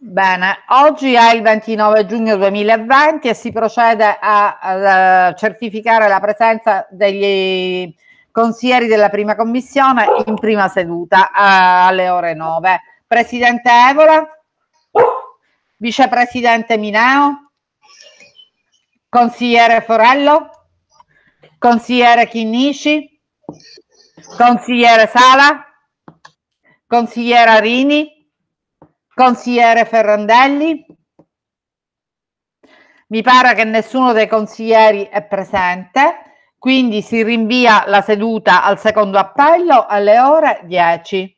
Bene, oggi è il 29 giugno 2020 e si procede a, a eh, certificare la presenza degli consiglieri della prima commissione in prima seduta a, eh, alle ore 9. Presidente Evola, vicepresidente Mineo, consigliere Forello, consigliere Chinnici, consigliere Sala, consigliera Rini. Consigliere Ferrandelli? Mi pare che nessuno dei consiglieri è presente, quindi si rinvia la seduta al secondo appello alle ore 10.